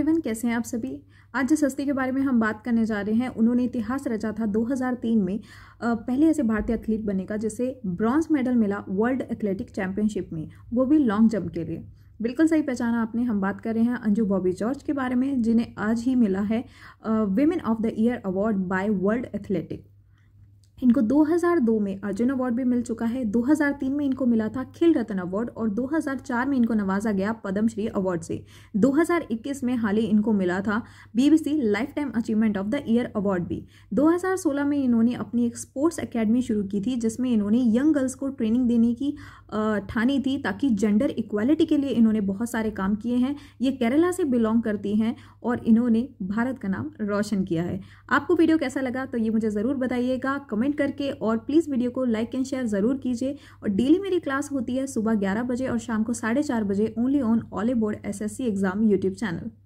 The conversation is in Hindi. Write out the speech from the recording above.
एवरीवन कैसे हैं आप सभी आज जिस हस्ती के बारे में हम बात करने जा रहे हैं उन्होंने इतिहास रचा था 2003 में पहले ऐसे भारतीय एथलीट बनेगा जिसे ब्रॉन्ज मेडल मिला वर्ल्ड एथलेटिक चैंपियनशिप में वो भी लॉन्ग जंप के लिए बिल्कुल सही पहचाना आपने हम बात कर रहे हैं अंजू बॉबी जॉर्ज के बारे में जिन्हें आज ही मिला है women of the year award by world athletic इनको 2002 में अर्जुन अवार्ड भी मिल चुका है 2003 में इनको मिला था खिल रत्न अवार्ड और 2004 में इनको नवाजा गया पद्मश्री अवार्ड से 2021 में हाल ही इनको मिला था BBC lifetime achievement of the year award भी 2016 में इन्होंने अपनी एक स्पोर्ट्स अकेडमी शुरू की थी जिसमें इन्होंने यंग गर्ल्स को ट्रेनिंग देने की ठानी थी ताकि जेंडर इक्वालिटी के लिए इन्होंने बहुत सारे काम किए हैं ये केरला से बिलोंग करती हैं और इन्होंने भारत का नाम रोशन किया है आपको वीडियो कैसा लगा तो ये मुझे ज़रूर बताइएगा कमेंट कमेंट करके और प्लीज़ वीडियो को लाइक एंड शेयर ज़रूर कीजिए और डेली मेरी क्लास होती है सुबह ग्यारह बजे और शाम को साढ़े चार बजे only on all a board s exam YouTube channel